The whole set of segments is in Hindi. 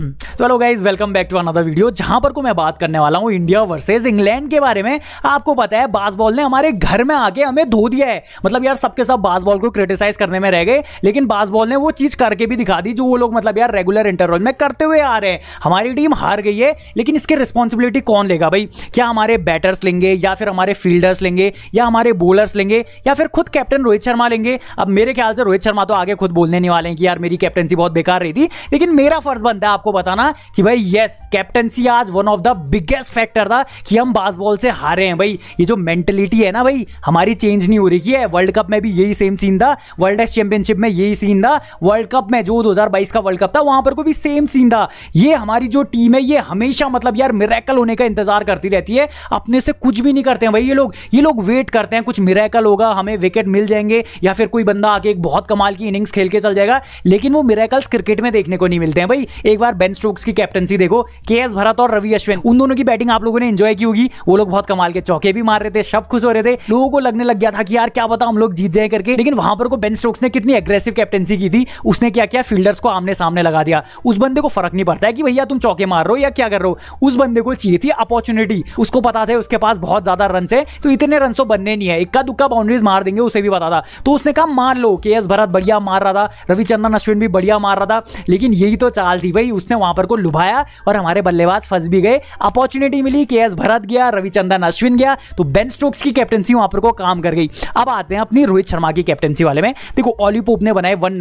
तो hello guys welcome back to another video जहां पर को मैं बात करने वाला हूं इंडिया वर्सेस इंग्लैंड के बारे में आपको पता है बास बॉल ने हमारे घर में आके हमें धो दिया है मतलब यार सबके सब बास बॉल को क्रिटिसाइज करने में रह गए लेकिन बास बॉल ने वो चीज करके भी दिखा दी जो वो लोग मतलब यार रेगुलर इंटरवल में करते हुए आ रहे हैं हमारी टीम हार गई है लेकिन इसकी रिस्पॉन्सिबिलिटी कौन लेगा भाई क्या हमारे बैटर्स लेंगे या फिर हमारे फील्डर्स लेंगे या हमारे बोलर्स लेंगे या फिर खुद कैप्टन रोहित शर्मा लेंगे अब मेरे ख्याल से रोहित शर्मा तो आगे खुद बोलने नहीं वाले हैं कि यार मेरी कैप्टनसी बहुत बेकार रही थी लेकिन मेरा फर्ज बनता है आपको आपको बताना कि भाई यस कैप्टनसी आज one of the biggest factor था कि हम बासबॉल से हारे हैं भाई ये जो मेंटेलिटी है ना भाई हमारी चेंज नहीं हो रही की है वर्ल्ड कप में भी यही सेम सीन था वर्ल्ड टेस्ट चैंपियनशिप में यही सीन था वर्ल्ड कप में जो 2022 का वर्ल्ड कप था वहां पर को भी सेम सीन था ये हमारी जो टीम है ये हमेशा मतलब यार मिराकल होने का इंतजार करती रहती है अपने से कुछ भी नहीं करते हैं भाई ये लोग ये लोग वेट करते हैं कुछ मिराकल होगा हमें विकेट मिल जाएंगे या फिर कोई बंदा आके एक बहुत कमाल की इनिंग्स खेल के चल जाएगा लेकिन वो मिराकल्स क्रिकेट में देखने को नहीं मिलते हैं भाई एक बार बेन स्ट्रोक्स की कैप्टनसी देखो के एस भरत और रवि अश्विन उन दोनों की बैटिंग आप लोगों ने एंजॉय की होगी वो लोग बहुत कमाल के चौके भी मार रहे थे सब खुश हो रहे थे लोगों को लगने लग गया था कि यार क्या पता हम लोग जीत जाए करके लेकिन वहां पर को बेन स्टोक्स ने कितनी एग्रेसिव कैप्टनसी की थी उसने क्या किया फील्डर्स को आमने सामने लगा दिया उस बंदे को फर्क नहीं पड़ता है कि भैया तुम चौके मार रहे हो या क्या कर रहे हो उस बंदे को चाहिए थी अपॉर्चुनिटी उसको पता था उसके पास बहुत ज्यादा रन है तो इतने रन तो बनने नहीं है इक्का दुक्का बाउंड्रीज मार देंगे उसे भी पता था तो उसने कहा मार लो के एस भरत बढ़िया मार रहा था रविचंद्रन अश्विन भी बढ़िया मार रहा था लेकिन यही तो चाल थी भाई उसने वहां पर को लुभाया और हमारे बल्लेबाज फंस भी गए अपॉर्चुनिटी मिली के एस भरत गया रविचंदन अश्विन गया तो बेन स्टोक्स की कैप्टनसी वहां पर को काम कर गई अब आते हैं अपनी रोहित शर्मा की कैप्टनसी वाले में देखो ऑली पोप ने बनाए वन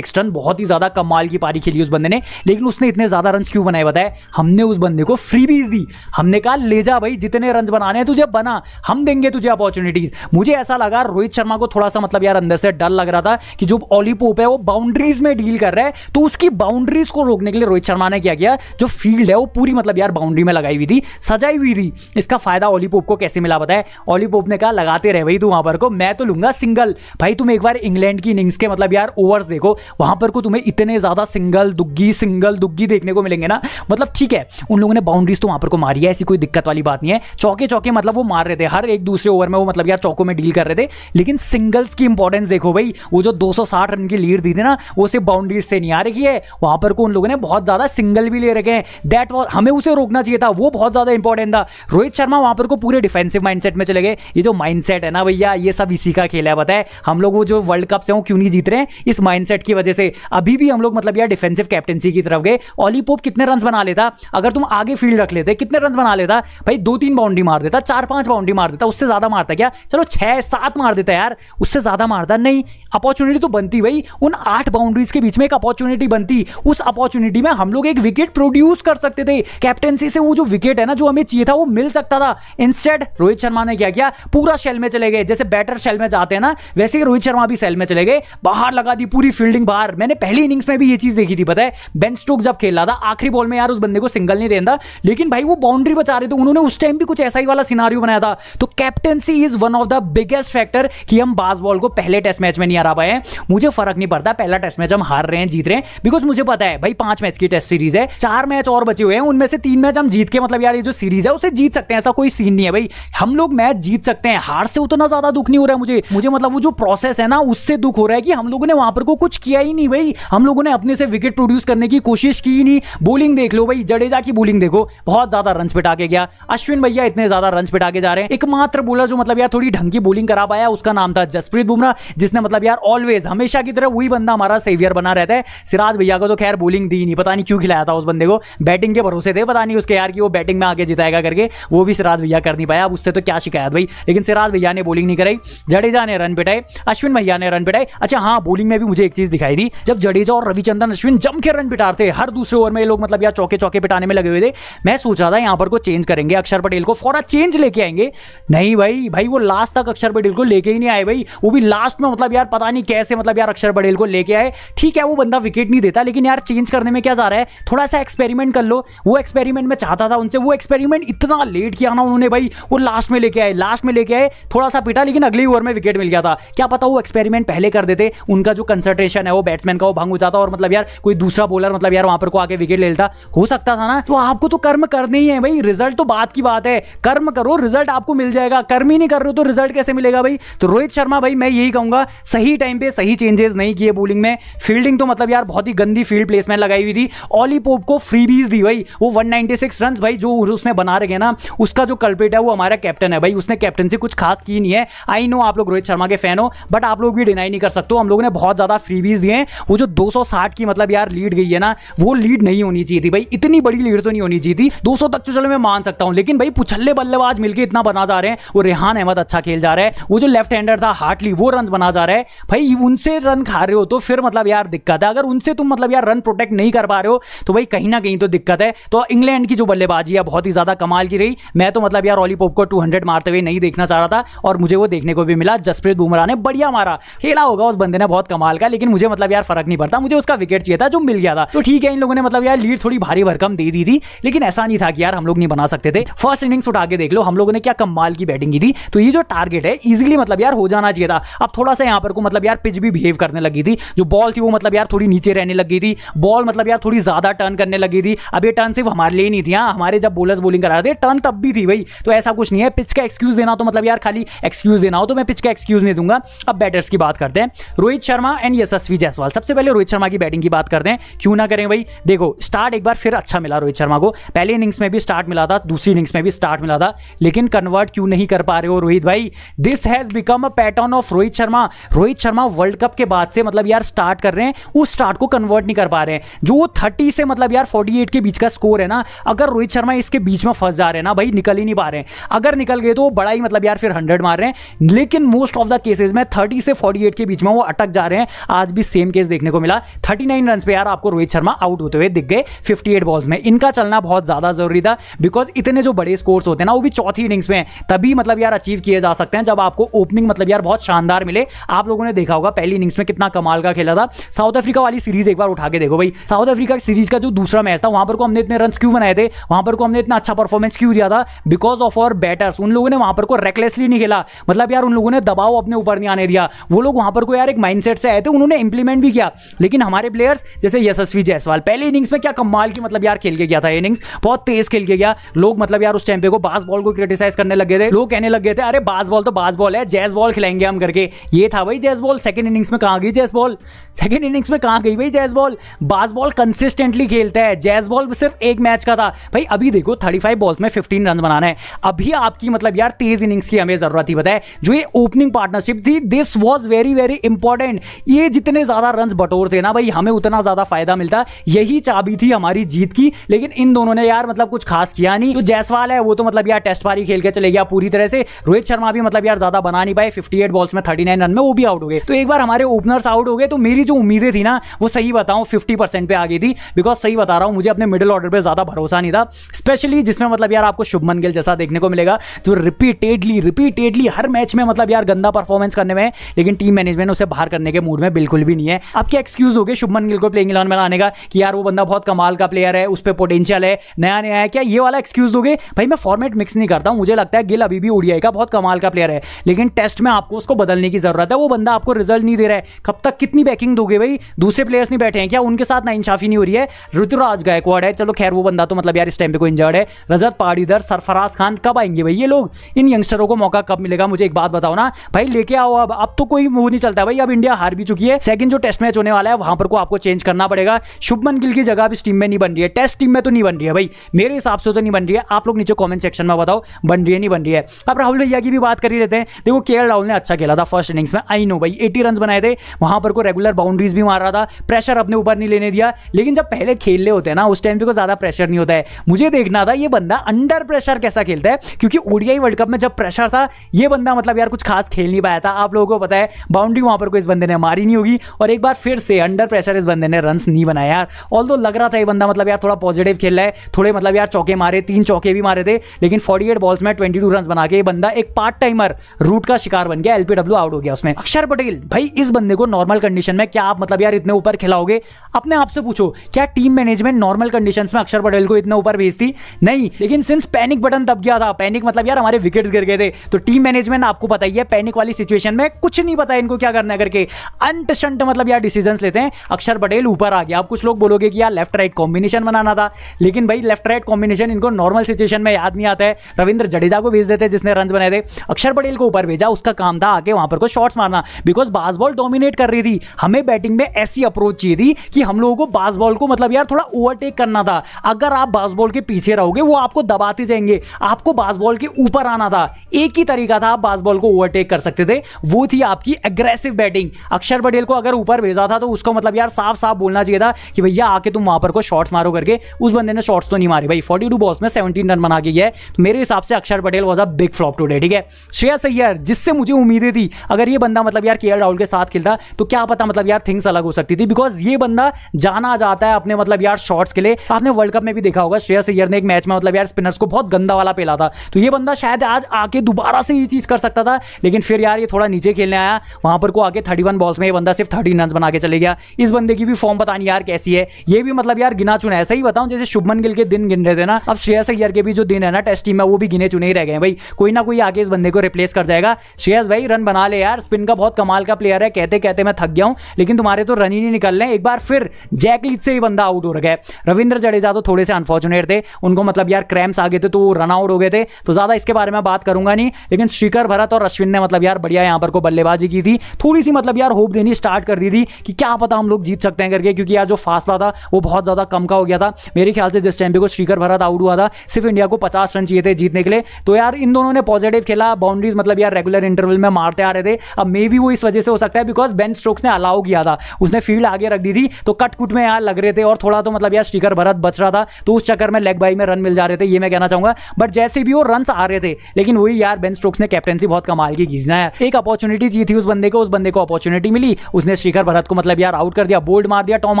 रन बहुत ही ज्यादा कमाल की पारी खेली उस बंदे ने लेकिन उसने इतने ज्यादा रन क्यों बनाए बताए हमने उस बंदे को फ्री बीज दी हमने कहा ले जा भाई जितने रन बनाने तुझे बना हम देंगे तुझे अपॉर्चुनिटीज मुझे ऐसा लगा रोहित शर्मा को थोड़ा सा मतलब यार अंदर से डर लग रहा था कि जो ऑली पोप है वो बाउंड्रीज में डील कर रहा है तो उसकी बाउंड्रीज को रोकने के लिए रोहित शर्मा शर्मा ने क्या किया जो फील्ड है वो पूरी मतलब यार बाउंड्री में लगाई हुई थी सजाई हुई थी इसका फायदा ओलीपोप को कैसे मिला बताया ओलीपोप ने कहा लगाते रहे भाई तू वहां पर को मैं तो लूंगा सिंगल भाई तुम एक बार इंग्लैंड की इनिंग्स के मतलब यार ओवर्स देखो वहां पर को तुम्हें इतने ज्यादा सिंगल दुग्गी सिंगल दुग्गी देखने को मिलेंगे ना मतलब ठीक है उन लोगों ने बाउंड्रीज तो वहां पर को मारी है ऐसी कोई दिक्कत वाली बात नहीं है चौके चौके मतलब वो मार रहे थे हर एक दूसरे ओवर में वो मतलब यार चौकों में डील कर रहे थे लेकिन सिंगल्स की इंपॉर्टेंस देखो भाई वो जो 260 रन की लीड दी थी ना वो सिर्फ बाउंड्रीज से नहीं आ रही है वहां पर को उन लोगों ने बहुत ज्यादा बारह सिंगल भी ले रखे हैं दैट वॉज हमें उसे रोकना चाहिए था वो बहुत ज़्यादा इंपॉर्टेंट था रोहित शर्मा वहां पर को पूरे डिफेंसिव माइंडसेट में चले गए ये जो माइंडसेट है ना भैया ये सब इसी का खेल है बताए हम लोग वो जो वर्ल्ड कप से हो क्यों नहीं जीत रहे हैं इस माइंडसेट की वजह से अभी भी हम लोग मतलब यार डिफेंसिव कैप्टनसी की तरफ गए ऑली पोप कितने रन बना लेता अगर तुम आगे फील्ड रख लेते कितने रन बना लेता भाई दो तीन बाउंड्री मार देता चार पांच बाउंड्री मार देता उससे ज्यादा मारता क्या चलो छह सात मार देता यार उससे ज्यादा मारता नहीं अपॉर्चुनिटी तो बनती भाई उन आठ बाउंड्रीज के बीच में एक अपॉर्चुनिटी बनती उस अपॉर्चुनिटी में हम लोग एक विकेट प्रोड्यूस कर सकते थे कैप्टनसी से वो जो विकेट है ना जो हमें चाहिए था वो मिल सकता था इंस्टेड रोहित शर्मा ने क्या किया पूरा शेल में चले गए जैसे बैटर शेल में जाते हैं ना वैसे ही रोहित शर्मा भी सेल में चले गए बाहर लगा दी पूरी फील्डिंग बाहर मैंने पहली इनिंग्स में भी ये चीज देखी थी पता है बेन स्टोक जब खेल रहा था आखिरी बॉल में यार उस बंदे को सिंगल नहीं देता लेकिन भाई वो बाउंड्री बचा रहे थे उन्होंने उस टाइम भी कुछ ऐसा ही वाला सिनारियो बनाया था तो captaincy is one of the biggest factor कि हम बास बॉल को पहले टेस्ट मैच में नहीं हरा पाए मुझे फर्क नहीं पड़ता पहला टेस्ट मैच हम हार रहे हैं जीत रहे हैं बिकॉज मुझे पता है भाई पांच मैच की टेस्ट बेस्ट सीरीज है चार मैच और बचे हुए हैं उनमें से तीन मैच हम जीत के मतलब यार ये जो सीरीज है उसे जीत सकते हैं ऐसा कोई सीन नहीं है भाई हम लोग मैच जीत सकते हैं हार से उतना ज्यादा दुख नहीं हो रहा है मुझे मुझे मतलब वो जो प्रोसेस है ना उससे दुख हो रहा है कि हम लोगों ने वहां पर को कुछ किया ही नहीं भाई हम लोगों ने अपने से विकेट प्रोड्यूस करने की कोशिश की नहीं बोलिंग देख लो भाई जडेजा की बोलिंग देखो बहुत ज्यादा रन पिटा के गया अश्विन भैया इतने ज्यादा रन पिटा के जा रहे हैं एकमात्र बोलर जो मतलब यार थोड़ी ढंग की बोलिंग करा पाया उसका नाम था जसप्रीत बुमराह जिसने मतलब यार ऑलवेज हमेशा की तरह वही बंदा हमारा सेवियर बना रहता है सिराज भैया को तो खैर बोलिंग दी नहीं पता नहीं क्यों क्यों खिलाया था उस बंदे को बैटिंग के भरोसे थे पता नहीं उसके यार कि वो बैटिंग में आगे जिताएगा करके वो भी सिराज भैया कर नहीं पाया अब उससे तो क्या शिकायत भाई लेकिन सिराज भैया ने बॉलिंग नहीं कराई जडेजा ने रन पिटाए अश्विन भैया ने रन पिटाए अच्छा हाँ बॉलिंग में भी मुझे एक चीज दिखाई दी जब जडेजा और रविचंद्रन अश्विन जम के रन पिटार थे हर दूसरे ओवर में लोग मतलब यार चौके चौके पिटाने में लगे हुए थे मैं सोचा था यहाँ पर को चेंज करेंगे अक्षर पटेल को फॉर चेंज लेके आएंगे नहीं भाई भाई वो लास्ट तक अक्षर पटेल को लेके ही नहीं आए भाई वो भी लास्ट में मतलब यार पता नहीं कैसे मतलब यार अक्षर पटेल को लेके आए ठीक है वो बंदा विकेट नहीं देता लेकिन यार चेंज करने में क्या जा रहा है थोड़ा सा एक्सपेरिमेंट कर लो वो एक्सपेरिमेंट मैं चाहता था उनसे वो एक्सपेरिमेंट इतना लेट किया ना उन्होंने भाई वो लास्ट में लेके आए लास्ट में लेके आए थोड़ा सा पिटा लेकिन अगले ओवर में विकेट मिल गया था क्या पता वो एक्सपेरिमेंट पहले कर देते उनका जो कंसंट्रेशन है वो बैट्समैन का वो भंग हो जाता और मतलब यार कोई दूसरा बॉलर मतलब यार वहां पर को आके विकेट ले लेता हो सकता था ना तो आपको तो कर्म करने ही है भाई रिजल्ट तो बात की बात है कर्म करो रिजल्ट आपको मिल जाएगा कर्म ही नहीं कर रहे हो तो रिजल्ट कैसे मिलेगा भाई तो रोहित शर्मा भाई मैं यही कहूंगा सही टाइम पे सही चेंजेस नहीं किए बोलिंग में फील्डिंग तो मतलब यार बहुत ही गंदी फील्ड प्लेसमेंट लगाई हुई थी ओली पोप को फ्रीबीज दी भाई वो 196 रन भाई जो उसने बना रखे ना उसका जो कल्पेट है वो हमारा कैप्टन है भाई उसने कैप्टनसी कुछ खास की नहीं है आई नो आप लोग रोहित शर्मा के फैन हो बट आप लोग भी डिनाई नहीं कर सकते हम लोगों ने बहुत ज़्यादा फ्रीबीज दिए वो जो साठ की मतलब यार लीड गई है ना वो लीड नहीं होनी चाहिए थी भाई इतनी बड़ी लीड तो नहीं होनी चाहिए थी सौ तक तो चलो मैं मान सकता हूँ लेकिन भाई पुछल्ले बल्लेबाज मिलकर इतना बना जा रहे हैं वो रेहान अहमद अच्छा खेल जा रहा है वो जो लेफ्ट हैंडर था हार्टली वो रन बना जा रहा है भाई उनसे रन खा रहे हो तो फिर मतलब यार दिक्कत है अगर उनसे तुम मतलब यार रन प्रोटेक्ट नहीं कर पा रहे हो तो भाई कहीं ना कहीं तो दिक्कत है तो इंग्लैंड की जो बल्लेबाजी है बहुत ही ज़्यादा कमाल की रही मैं तो मतलब यार ऑलीपॉप को 200 मारते हुए नहीं देखना चाह रहा था और मुझे वो देखने को भी मिला जसप्रीत बुमराह ने बढ़िया मारा खेला होगा उस बंदे ने बहुत कमाल का लेकिन मुझे मतलब यार फर्क नहीं पड़ता मुझे उसका विकेट चाहिए था जो मिल गया था तो ठीक है इन लोगों ने मतलब यार लीड थोड़ी भारी भरकम दे दी थी लेकिन ऐसा नहीं था कि यार हम लोग नहीं बना सकते थे फर्स्ट इनिंग्स उठा के देख लो हम लोगों ने क्या कमाल की बैटिंग की थी तो ये जो टारगेट है इजिली मतलब यार हो जाना चाहिए था अब थोड़ा सा यहाँ पर को मतलब यार पिच भी बिहेव करने लगी थी जो बॉल थी वो मतलब यार थोड़ी नीचे रहने लगी थी बॉल मतलब यार थोड़ी ज्यादा टर्न करने लगी थी अब ये टर्न सिर्फ हमारे लिए नहीं थी हाँ हमारे जब बोलर्स बोलिंग करा रहे थे टर्न तब भी थी भाई तो ऐसा कुछ नहीं है पिच का एक्सक्यूज देना तो मतलब यार खाली एक्सक्यूज देना हो तो मैं पिच का एक्सक्यूज नहीं दूंगा अब बैटर्स की बात करते हैं रोहित शर्मा एंड यशस्वी जायसवाल सबसे पहले रोहित शर्मा की बैटिंग की बात करते हैं क्यों ना करें भाई देखो स्टार्ट एक बार फिर अच्छा मिला रोहित शर्मा को पहले इनिंग्स में भी स्टार्ट मिला था दूसरी इनिंग्स में भी स्टार्ट मिला था लेकिन कन्वर्ट क्यों नहीं कर पा रहे हो रोहित भाई this has become a pattern of Rohit Sharma Rohit Sharma world cup के बाद से मतलब यार स्टार्ट कर रहे हैं उस स्टार्ट को कन्वर्ट नहीं कर पा रहे हैं जो वो थर्टी से मतलब यार फोर्टी एट के बीच का स्कोर है ना अगर रोहित शर्मा इसके बीच में फंस जा रहे हैं ना भाई निकल ही नहीं पा रहे हैं अगर निकल गए तो वो बड़ा ही मतलब यार फिर हंड्रेड मार रहे हैं लेकिन मोस्ट ऑफ द केसेज में थर्टी से फोर्टी के बीच में वो अटक जा रहे हैं आज भी सेम केस देखने को मिला थर्टी नाइन रन पर यार आपको रोहित शर्मा आउट होते हुए दिख गए फिफ्टी एट बॉल्स में इनका चलना बहुत ज़्यादा जरूरी था बिकॉज इतने जो बड़े स्कोर्स होते हैं ना वो भी चौथी इनिंग्स में तभी मतलब यार अचीव किए जा सकते हैं जब आपको ओपनिंग मतलब यार बहुत शानदार मिले आप लोगों ने देखा होगा पहली इनिंग्स में कितना कमाल का खेला था साउथ अफ्रीका वाली सीरीज एक बार उठा के देखो भाई साउथ अफ्रीका सीरीज का जो दूसरा मैच था वहां पर को हमने इतने रन क्यों बनाए थे वहां पर को हमने इतना अच्छा परफॉर्मेंस क्यों दिया था बिकॉज ऑफ और बैटर्स उन लोगों ने वहां पर को रेकलेसली नहीं खेला मतलब यार उन लोगों ने दबाव अपने ऊपर नहीं आने दिया वो लोग वहां पर को यार एक माइंडसेट से आए थे उन्होंने इंप्लीमेंट भी किया लेकिन हमारे प्लेयर्स जैसे यशस्वी जायसवाल पहले इनिंग्स में क्या कमाल की मतलब यार खेल के गया था इनिंग्स बहुत तेज खेल के गया लोग मतलब यार उस टाइम पे को बास बॉल को क्रिटिसाइज करने लगे थे लोग कहने लगे थे अरे बास बॉल तो बास बॉल है जैस बॉल खिलाएंगे हम करके ये था भाई जैस बॉल सेकंड इनिंग्स में कहा गई जैस बॉल सेकंड इनिंग्स में कहा गई भाई जैस बॉल बास बॉल कंसिस्ट कंसिस्टेंटली खेलता है जैज बॉल सिर्फ एक मैच का था भाई अभी देखो थर्टी फाइव बॉल्स में फिफ्टीन रन बनाना है अभी आपकी मतलब यार तेज इनिंग्स की हमें जरूरत ही बताए जो ये ओपनिंग पार्टनरशिप थी this was very very important ये जितने ज्यादा रन बटोरते ना भाई हमें उतना ज्यादा फायदा मिलता यही चाबी थी हमारी जीत की लेकिन इन दोनों ने यार मतलब कुछ खास किया नहीं जो जैसवाल है वो तो मतलब यार टेस्ट पारी खेल के चले गया पूरी तरह से रोहित शर्मा भी मतलब यार ज्यादा बना नहीं पाए 58 बॉल्स में 39 रन में वो भी आउट हो गए तो एक बार हमारे ओपनर्स आउट हो गए तो मेरी जो उम्मीदें थी ना वो सही बताऊं 50 परसेंट पे आ गई थी बिकॉज सही बता रहा हूँ मुझे अपने मिडिल ऑर्डर पर ज़्यादा भरोसा नहीं था स्पेशली जिसमें मतलब यार आपको शुभमन गिल जैसा देखने को मिलेगा जो रिपीटेडली रिपीटेडली हर मैच में मतलब यार गंदा परफॉर्मेंस करने में लेकिन टीम मैनेजमेंट उसे बाहर करने के मूड में बिल्कुल भी नहीं है अब क्या एक्सक्यूज हो गए शुभमन गिल को प्लेइंग इलेवन में लाने का कि यार वो बंदा बहुत कमाल का प्लेयर है उस पर पोटेंशियल है नया नया है क्या ये वाला एक्सक्यूज दोगे भाई मैं फॉर्मेट मिक्स नहीं करता हूँ मुझे लगता है गिल अभी भी ओडीआई का बहुत कमाल का प्लेयर है लेकिन टेस्ट में आपको उसको बदलने की जरूरत है वो बंदा आपको रिजल्ट नहीं दे रहा है कब तक कितनी बैकिंग दोगे भाई दूसरे प्लेयर्स नहीं बैठे हैं क्या उनके साथ नाइंसाफी नहीं हो रही है है ऋतुराज गायकवाड़ है चलो खैर वो बंदा तो मतलब यार इस टाइम पे कोई इंजर्ड है रजत पाड़ीधर सरफराज खान कब आएंगे भाई ये लोग इन यंगस्टरों को मौका कब मिलेगा मुझे एक बात बताओ ना भाई लेके आओ अब अब तो कोई मूव नहीं चलता भाई अब इंडिया हार भी चुकी है सेकंड जो टेस्ट मैच होने वाला है वहां पर को आपको चेंज करना पड़ेगा शुभमन गिल की जगह अब इस टीम में नहीं बन रही है टेस्ट टीम में तो नहीं बन रही है भाई मेरे हिसाब से तो नहीं बन रही है आप लोग नीचे कॉमेंट सेक्शन में बताओ बन रही है नहीं बन रही है अब राहुल भैया की भी बात कर ही लेते हैं देखो के राहुल ने अच्छा खेला था फर्स्ट इनिंग्स में आई नो भाई एटी रन बनाए थे वहां पर को रेगुलर बाउंड्रीज भी मार रहा था प्रेशर अपने ऊपर नहीं लेने दिया लेकिन जब आप पहले खेल रहे होते हैं ना उस टाइम पे कोई ज़्यादा प्रेशर नहीं होता है मुझे देखना था ये बंदा अंडर प्रेशर कैसा खेलता है क्योंकि ओडियाई वर्ल्ड कप में जब प्रेशर था ये बंदा मतलब यार कुछ खास खेल नहीं पाया था आप लोगों को पता है बाउंड्री वहां पर कोई इस बंदे ने मारी नहीं होगी और एक बार फिर से अंडर प्रेशर इस बंदे ने रन नहीं बनाया यार ऑल लग रहा था ये बंदा मतलब यार थोड़ा पॉजिटिव खेल रहा है थोड़े मतलब यार चौके मारे तीन चौके भी मारे थे लेकिन फोर्टी बॉल्स में ट्वेंटी टू बना के ये बंदा एक पार्ट टाइमर रूट का शिकार बन गया एलपीडब्ल्यू आउट हो गया उसमें अक्षर पटेल भाई इस बंदे को नॉर्मल कंडीशन में क्या आप मतलब यार इतने ऊपर खिलाओगे अपने आप से पूछो क्या टीम मैनेजमेंट नॉर्मल कंडीशंस में अक्षर पटेल को इतना ऊपर भेजती नहीं लेकिन सिंस पैनिक बटन दब गया था पैनिक मतलब यार हमारे विकेट्स गिर गए थे तो टीम मैनेजमेंट आपको पता ही है पैनिक वाली सिचुएशन में कुछ नहीं पता इनको क्या करना करके अंट शंट मतलब यार डिसीजन लेते हैं अक्षर पटेल ऊपर आ गया आप कुछ लोग बोलोगे कि यार लेफ्ट राइट कॉम्बिनेशन बनाना था लेकिन भाई लेफ्ट राइट कॉम्बिनेशन इनको नॉर्मल सिचुएशन में याद नहीं आता है रविंद्र जडेजा को भेज देते जिसने रन बनाए थे अक्षर पटेल को ऊपर भेजा उसका काम था आके वहां पर को शॉट्स मारना बिकॉज बासबॉल डोमिनेट कर रही थी हमें बैटिंग में ऐसी अप्रोच चाहिए थी कि हम लोगों को बासबॉल बॉल को मतलब यार थोड़ा ओवरटेक करना था अगर आप बास बॉल के पीछे रहोगे वो आपको दबाते जाएंगे आपको बास बॉल के ऊपर आना था एक ही तरीका था आप बास बॉल को ओवरटेक कर सकते थे वो थी आपकी एग्रेसिव बैटिंग अक्षर पटेल को अगर ऊपर भेजा था तो उसको मतलब यार साफ साफ बोलना चाहिए था कि भैया आके तुम वहां पर को शॉट्स मारो करके उस बंदे ने शॉट्स तो नहीं मारे भाई फोर्टी बॉल्स में सेवनटीन रन बना गई है तो मेरे हिसाब से Akshar Patel was a big flop today ठीक है श्रेयस अय्यर जिससे मुझे उम्मीदें थी अगर ये बंदा मतलब यार के राहुल के साथ खेलता तो क्या पता मतलब यार थिंग्स अलग हो सकती थी बिकॉज ये बंदा जाना जाता जाता है अपने मतलब यार शॉट्स के लिए आपने वर्ल्ड कप में भी देखा होगा श्रेयस अयर ने एक मैच में मतलब यार स्पिनर्स को बहुत गंदा वाला पेला था तो ये बंदा शायद आज आके दोबारा से ये चीज़ कर सकता था लेकिन फिर यार ये थोड़ा नीचे खेलने आया वहां पर को आगे थर्टी बॉल्स में ये बंदा सिर्फ थर्टी रन बना के चले गया इस बंदे की भी फॉर्म पता नहीं यार कैसी है ये भी मतलब यार गिना चुना ऐसा ही बताऊं जैसे शुभमन गिल के दिन गिन रहे थे ना अब श्रेयस अयर के भी जो दिन है ना टेस्ट टीम में वो भी गिने चुने ही रह गए भाई कोई ना कोई आगे इस बंदे को रिप्लेस कर जाएगा श्रेयस भाई रन बना ले यार स्पिन का बहुत कमाल का प्लेयर है कहते कहते मैं थक गया हूं लेकिन तुम्हारे तो रन ही नहीं निकल रहे एक बार फिर जैकलीट से ही बंदा आउट हो रहा है रविंद्र जडेजा तो थोड़े से अनफॉर्चुनेट थे उनको मतलब यार क्रैम्स आ गए थे तो वो रन आउट हो गए थे तो ज़्यादा इसके बारे में बात करूंगा नहीं लेकिन शिखर भरत और अश्विन ने मतलब यार बढ़िया यहां पर को बल्लेबाजी की थी थोड़ी सी मतलब यार होप देनी स्टार्ट कर दी थी कि क्या पता हम लोग जीत सकते हैं करके क्योंकि यार जो फासला था वो बहुत ज़्यादा कम का हो गया था मेरे ख्याल से जिस टाइम पे को श्रीकर भरत आउट हुआ था सिर्फ इंडिया को पचास रन चाहिए थे जीतने के लिए तो यार इन दोनों ने पॉजिटिव खेला बाउंड्रीज मतलब यार रेगुलर इंटरवल में मारते आ रहे थे अब मे भी वो इस वजह से हो सकता है बिकॉज बेन स्ट्रोक्स ने अलाउ किया था उसने फील्ड आगे रख दी थी तो कटकुट में यार लग रहे रहे थे और थोड़ा तो मतलब यार स्टिकर भरत बच रहा था तो उस चक्कर में लेग बाई में रन मिल जा रहे थे ये मैं कहना चाहूंगा बट जैसे भी वो रन आ रहे थे लेकिन वही यार बेन स्टोक्स ने कैप्टनसी बहुत कमाल की खींचना है एक अपॉर्चुनिटी जी थी उस बंदे को उस बंदे को अपॉर्चुनिटी मिली उसने स्टीकर भरत को मतलब यार आउट कर दिया बोल्ड मार दिया टॉम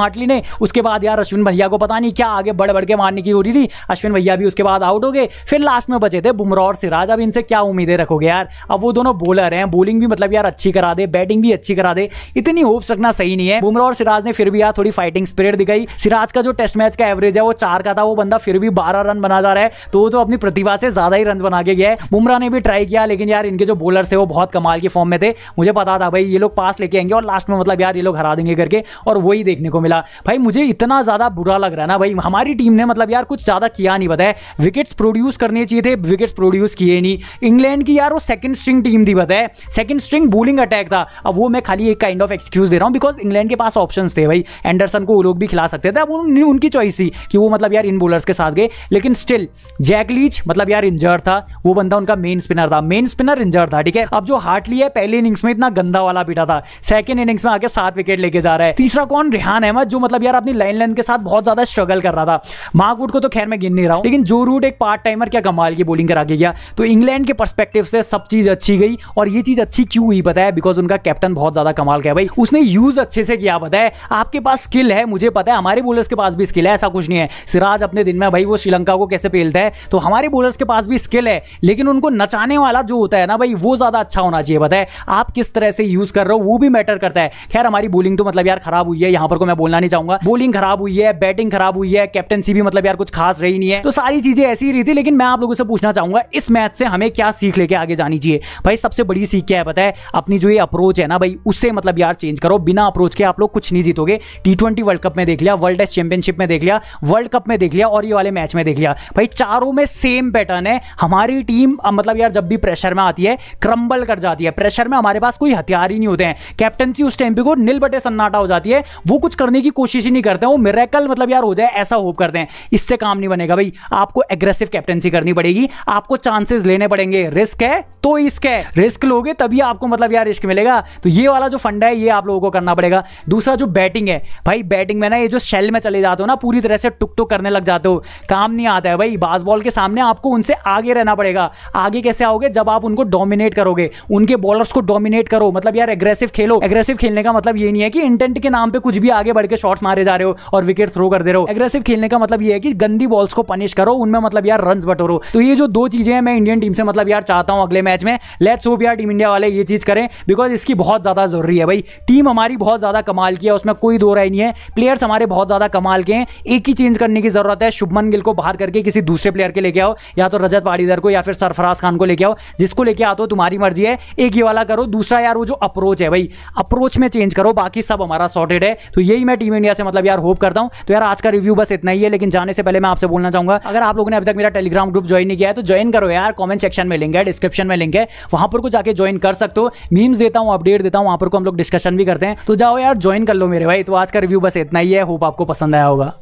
हार्टली ने उसके बाद यार अश्विन भैया को पता नहीं क्या आगे बढ़ बढ़ के मारने की हो रही थी अश्विन भैया भी उसके बाद आउट हो गए फिर लास्ट में बचे थे बुमराह और सिराज अब इनसे क्या उम्मीदें रखोगे यार अब वो दोनों बॉलर हैं बॉलिंग भी मतलब यार अच्छी करा दे बैटिंग भी अच्छी करा दे इतनी होप्स रखना सही नहीं है बुमराह और सिराज ने फिर भी यार थोड़ी फाइटिंग स्पिरिट दिखाई गई सिराज का जो टेस्ट मैच का एवरेज है वो चार का था वो बंदा फिर भी बारह रन बना जा रहा है तो तो अपनी प्रतिभा से ज्यादा ही रन बना के गया है बुमराह ने भी ट्राई किया लेकिन यार इनके जो बॉलर थे वो बहुत कमाल के फॉर्म में थे मुझे पता था भाई ये लोग पास लेके आएंगे और लास्ट में मतलब यार ये लोग हरा देंगे करके और वही देखने को मिला भाई मुझे इतना ज्यादा बुरा लग रहा है ना भाई हमारी टीम ने मतलब यार कुछ ज्यादा किया नहीं बताया विकेट्स प्रोड्यूस करने चाहिए थे विकेट्स प्रोड्यूस किए नहीं इंग्लैंड की यार वो सेकंड स्ट्रिंग टीम थी बताया सेकंड स्ट्रिंग बोलिंग अटैक था अब वो मैं खाली एक काइंड ऑफ एक्सक्यूज दे रहा हूँ बिकॉज इंग्लैंड के पास ऑप्शन थे भाई एंडरसन को वो लोग भी खिला जा सकते थे अब उन, उनकी चॉइस थी कि वो मतलब यार इन बॉलर्स के साथ गए लेकिन स्टिल जैक लीच मतलब यार इंजर्ड था वो बंदा उनका मेन स्पिनर था मेन स्पिनर इंजर्ड था ठीक है अब जो हार्टली है पहले इनिंग्स में इतना गंदा वाला बीटा था सेकंड इनिंग्स में आके सात विकेट लेके जा रहा है तीसरा कौन रिहान अहमद जो मतलब यार अपनी लाइन लाइन के साथ बहुत ज्यादा स्ट्रगल कर रहा था मार्कवुड को तो खैर मैं गिन नहीं रहा हूं लेकिन जो रूट एक पार्ट टाइमर क्या कमाल की बोलिंग करा के गया तो इंग्लैंड के परस्पेक्टिव से सब चीज अच्छी गई और ये चीज अच्छी क्यों हुई पता है बिकॉज उनका कैप्टन बहुत ज्यादा कमाल गया भाई उसने यूज अच्छे से किया पता है आपके पास स्किल है मुझे पता है है हमारे बोलर्स के पास भी स्किल है ऐसा कुछ नहीं है सिराज अपने दिन में भाई वो श्रीलंका को कैसे पेलता है तो हमारे बोलर्स के पास भी स्किल है लेकिन उनको नचाने वाला जो होता है ना भाई वो ज़्यादा अच्छा होना चाहिए बताए आप किस तरह से यूज़ कर रहे हो वो भी मैटर करता है खैर हमारी बोलिंग तो मतलब यार खराब हुई है यहां पर को मैं बोलना नहीं चाहूंगा बोलिंग खराब हुई है बैटिंग खराब हुई है कैप्टनसी भी मतलब यार कुछ खास रही नहीं है तो सारी चीज़ें ऐसी रही थी लेकिन मैं आप लोगों से पूछना चाहूंगा इस मैच से हमें क्या सीख लेके आगे जानी चाहिए भाई सबसे बड़ी सीख क्या है बताए अपनी जो ये अप्रोच है ना भाई उससे मतलब यार चेंज करो बिना अप्रोच के आप लोग कुछ नहीं जीतोगे टी वर्ल्ड कप में देख लिया वर्ल्ड टेस्ट चैंपियनशिप में देख लिया वर्ल्ड कप में देख लिया और ये वाले मैच में देख लिया भाई चारों में सेम पैटर्न है हमारी टीम मतलब यार जब भी प्रेशर में आती है क्रम्बल कर जाती है प्रेशर में हमारे पास कोई हथियार ही नहीं होते हैं कैप्टनसी उस टाइम पे को नील बटे सन्नाटा हो जाती है वो कुछ करने की कोशिश ही नहीं करते हैं वो मेरेकल मतलब यार हो जाए ऐसा होप करते हैं इससे काम नहीं बनेगा भाई आपको एग्रेसिव कैप्टनसी करनी पड़ेगी आपको चांसेस लेने पड़ेंगे रिस्क है तो इसक है रिस्क लोगे तभी आपको मतलब यार रिस्क मिलेगा तो ये वाला जो फंडा है ये आप लोगों को करना पड़ेगा दूसरा जो बैटिंग है भाई बैटिंग में ना ये जो शेल में चले जाते हो ना पूरी तरह से टुक टुक करने लग जाते हो काम नहीं आता है भाई बास बॉल के सामने आपको उनसे आगे रहना पड़ेगा आगे कैसे आओगे जब आप उनको डोमिनेट करोगे उनके बॉलर्स को डोमिनेट करो मतलब यार एग्रेसिव खेलो एग्रेसिव खेलने का मतलब ये नहीं है कि इंटेंट के नाम पे कुछ भी आगे बढ़ के शॉट्स मारे जा रहे हो और विकेट थ्रो कर दे रहे हो एग्रेसिव खेलने का मतलब ये है कि गंदी बॉल्स को पनिश करो उनमें मतलब यार रन बटोरो तो ये जो दो चीजें हैं मैं इंडियन टीम से मतलब यार चाहता हूँ अगले मैच में लेट्स होप यार टीम इंडिया वाले ये चीज करें बिकॉज इसकी बहुत ज्यादा जरूरी है भाई टीम हमारी बहुत ज्यादा कमाल की है उसमें कोई दो राय नहीं है प्लेयर्स हमारे हमारे बहुत ज्यादा कमाल के हैं एक ही चेंज करने की जरूरत है शुभमन गिल को बाहर करके किसी दूसरे प्लेयर के लेके आओ या तो रजत पाड़ीदर को या फिर सरफराज खान को लेके आओ जिसको लेके आते हो तुम्हारी मर्जी है एक ये वाला करो दूसरा यार वो जो अप्रोच है भाई अप्रोच में चेंज करो बाकी सब हमारा सॉर्टेड है तो यही मैं टीम इंडिया से मतलब यार होप करता हूँ तो यार आज का रिव्यू बस इतना ही है लेकिन जाने से पहले मैं आपसे बोलना चाहूंगा अगर आप लोगों ने अभी तक मेरा टेलीग्राम ग्रुप ज्वाइन नहीं किया है तो ज्वाइन करो यार कॉमेंट सेक्शन में लिंक है डिस्क्रिप्शन में लिंक है वहां पर को जाकर ज्वाइन कर सकते हो मीम्स देता हूँ अपडेट देता हूँ वहां पर को हम लोग डिस्कशन भी करते हैं तो जाओ यार ज्वाइन कर लो मेरे भाई तो आज का रिव्यू बस इतना ही है होप आपको पसंद आया होगा